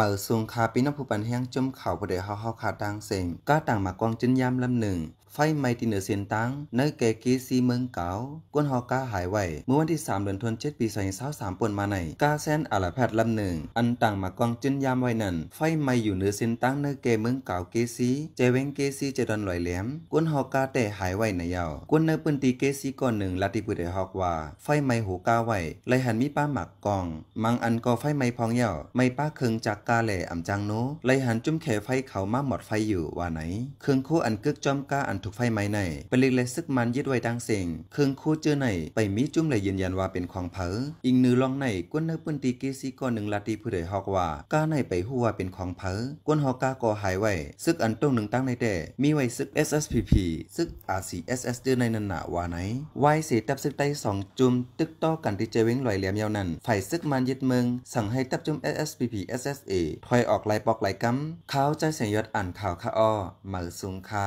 มาสูงคาปีนผู้ปันแห้งจมเข่าประเดี๋ยวเฮาเฮาขาดังเสงก้าต่างมากองจินยามลำหนึ่งไฟไหม้ที่เหนือเสียนตังในแกอเกซีเมืองเกาก้นฮอกาหายไว้เมื่อวันที่3เดือนธันวาคมปี2สา3ปนมาในกาแซนอาลาแพทลำหนึ่งอันต่างมากองจึนยามไว้นั่นไฟไหม้อยู่เหนือเสียนตังในแก่เมืองเกาเกซีเจเวงเกซีเจดอนลอยแหลมก้นฮอกาแต่หายไว้ในยาวก้นในปืนตีเกซีก่อนหนึ่งลาติปุเดฮอกว่าไฟไหม้หูกาไว้ไลหันมีป้าหมักกองมังอันก็ไฟไหม้พองยาวไม่ป้าเคิงจากกาแหล่อ่ำจังโนไลหันจุ่มแขไฟเขามาหมดไฟอยู่ว่าไหนเคิงโคอันกึกจอมกาอันถูกไฟไหม้ในปเล็กและซึกมันยึดไว้ดังเสียงเครื่องคู่เจอในไปมีจุ้มเลยยืนยันว่าเป็นของเผาอิงนือลองในก้นเนื้อปืนตีเกซีก่อนหนึ่งลาตีผู้ใดฮอกว่า ก้าในไปหัวเป็นของเผาก้นฮอกกาก่อหายไว้ซึกอันตรงหนึ่งตั้งในแต่ มีไว้ซึก SSPP ซึก RCSS เจอในนันหนาว่าไหนวายเสียตับซึกไต้สองจุ่มตึกต่อกันที่เจเว้งลอยเหลี่ยมยาวนั้นฝ่ายซึกมันยึดเมือง สั่งให้ตับจุ่ม SSPP SSA ถอยออกไลยปอกไลยกัมเขาใจเสียงยดอ่านข่าวข้าอ้อมาสูงค่า